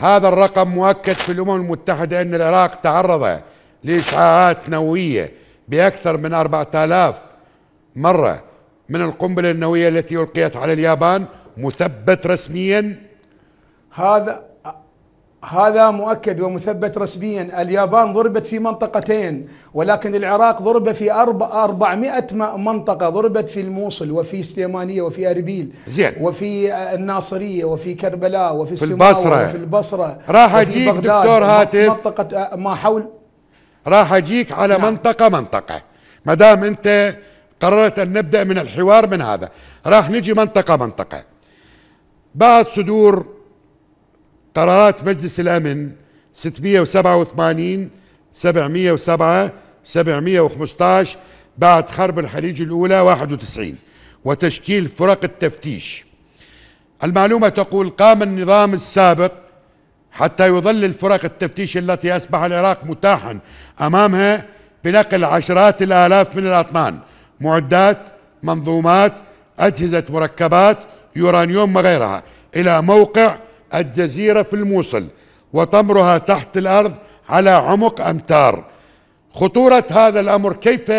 هذا الرقم مؤكد في الأمم المتحدة أن العراق تعرض لإشعاعات نووية بأكثر من 4000 مرة من القنبلة النووية التي ألقيت على اليابان مثبت رسميا هذا هذا مؤكد ومثبت رسميا اليابان ضربت في منطقتين ولكن العراق ضرب في أربع 400 منطقة ضربت في الموصل وفي سليمانية وفي أربيل زين وفي الناصرية وفي كربلاء وفي, في البصرة وفي البصرة راح أجيك دكتور هاتف منطقة ما حول راح أجيك على نعم. منطقة منطقة ما دام أنت قررت أن نبدأ من الحوار من هذا راح نجي منطقة منطقة بعد صدور قرارات مجلس الأمن 687 707 715 بعد حرب الخليج الأولى 91 وتشكيل فرق التفتيش المعلومة تقول قام النظام السابق حتى يظلل فرق التفتيش التي أصبح العراق متاحا أمامها بنقل عشرات الآلاف من الأطنان معدات منظومات أجهزة مركبات يورانيوم وغيرها إلى موقع الجزيرة في الموصل وطمرها تحت الأرض على عمق أمتار خطورة هذا الأمر كيف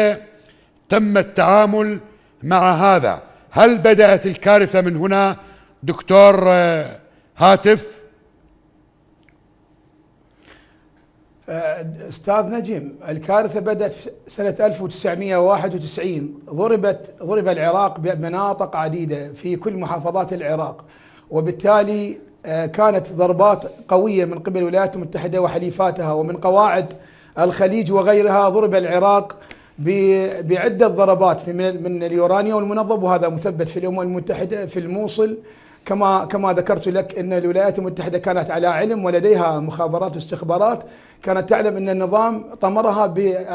تم التعامل مع هذا هل بدأت الكارثة من هنا دكتور آه، هاتف آه، استاذ نجم الكارثه بدات في سنه 1991 ضربت ضرب العراق بمناطق عديده في كل محافظات العراق وبالتالي آه، كانت ضربات قوية من قبل الولايات المتحدة وحليفاتها ومن قواعد الخليج وغيرها ضرب العراق بعدة ضربات من اليورانيوم المنظم وهذا مثبت في الأمم المتحدة في الموصل كما كما ذكرت لك ان الولايات المتحده كانت على علم ولديها مخابرات واستخبارات كانت تعلم ان النظام طمرها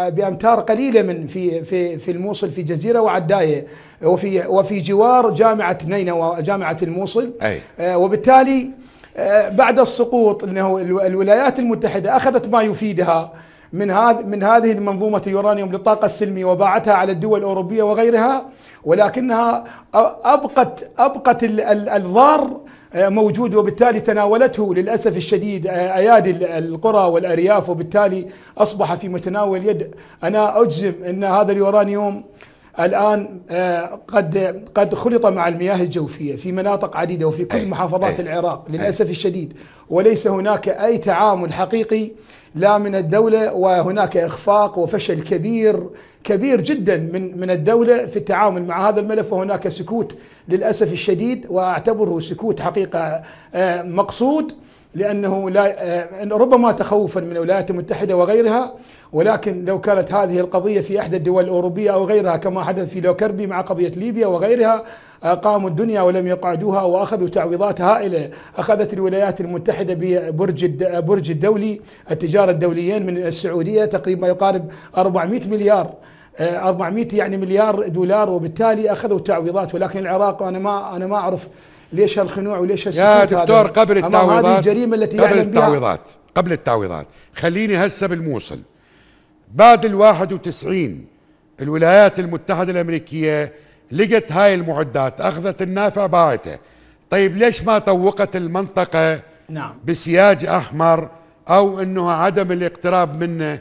بامتار قليله من في في في الموصل في جزيره وعدايه وفي وفي جوار جامعه نينوى جامعه الموصل أي. آه، وبالتالي آه، بعد السقوط انه الولايات المتحده اخذت ما يفيدها من هذه من هذه المنظومه اليورانيوم للطاقه السلميه وباعتها على الدول الاوروبيه وغيرها ولكنها ابقت ابقت الضار آه، موجود وبالتالي تناولته للاسف الشديد آه، ايادي القرى والارياف وبالتالي اصبح في متناول يد انا اجزم ان هذا اليورانيوم الآن آه، قد قد خلط مع المياه الجوفية في مناطق عديدة وفي كل محافظات العراق للأسف الشديد وليس هناك أي تعامل حقيقي لا من الدولة وهناك إخفاق وفشل كبير كبير جدا من من الدولة في التعامل مع هذا الملف وهناك سكوت للأسف الشديد وأعتبره سكوت حقيقة آه، مقصود لأنه لا آه، ربما تخوفا من الولايات المتحدة وغيرها ولكن لو كانت هذه القضية في احدى الدول الأوروبية أو غيرها كما حدث في لوكربي مع قضية ليبيا وغيرها آه، قاموا الدنيا ولم يقعدوها وأخذوا تعويضات هائلة أخذت الولايات المتحدة ببرج برج الدولي التجارة الدوليين من السعودية تقريبا ما يقارب 400 مليار 400 آه، يعني مليار دولار وبالتالي اخذوا تعويضات ولكن العراق انا ما انا ما اعرف ليش هالخنوع وليش هالسكوت يا دكتور قبل التعويضات هذه الجريمه التي قبل التعويضات قبل التعويضات خليني هسه بالموصل بعد ال 91 الولايات المتحده الامريكيه لقت هاي المعدات اخذت النافع باعتها طيب ليش ما طوقت المنطقه نعم بسياج احمر او انه عدم الاقتراب منه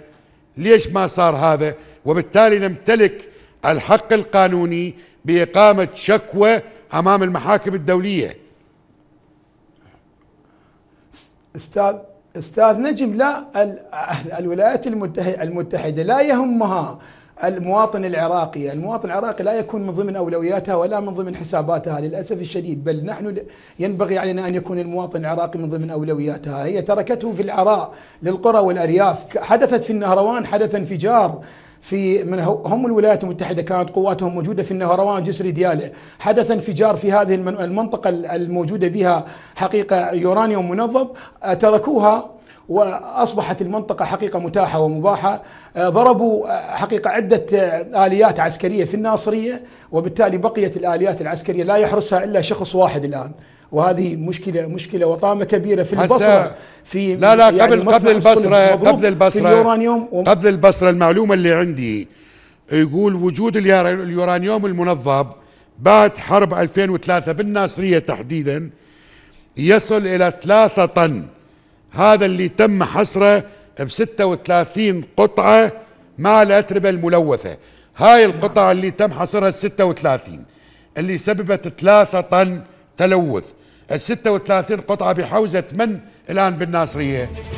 ليش ما صار هذا وبالتالي نمتلك الحق القانوني باقامه شكوى امام المحاكم الدوليه استاذ استاذ نجم لا الولايات المتحده لا يهمها المواطن العراقي، المواطن العراقي لا يكون من ضمن اولوياتها ولا من ضمن حساباتها للاسف الشديد، بل نحن ينبغي علينا ان يكون المواطن العراقي من ضمن اولوياتها، هي تركته في العراء للقرى والارياف، حدثت في النهروان حدث انفجار في من هم الولايات المتحدة كانت قواتهم موجودة في النهروان جسر دياله حدث انفجار في هذه المنطقة الموجودة بها حقيقة يورانيوم منظم آه، تركوها واصبحت المنطقه حقيقه متاحه ومباحه آه، ضربوا آه، حقيقه عده اليات عسكريه في الناصريه وبالتالي بقيت الاليات العسكريه لا يحرسها الا شخص واحد الان وهذه مشكله مشكله وطامه كبيره في البصره في لا لا يعني قبل قبل البصره قبل البصره في قبل البصره المعلومه اللي عندي يقول وجود اليورانيوم المنظم بعد حرب 2003 بالناصريه تحديدا يصل الى 3 طن هذا اللي تم حصره ب 36 قطعه مع الاتربه الملوثه هاي القطع اللي تم حصرها 36 اللي سببت 3 طن تلوث ال 36 قطعة بحوزة من الآن بالناصرية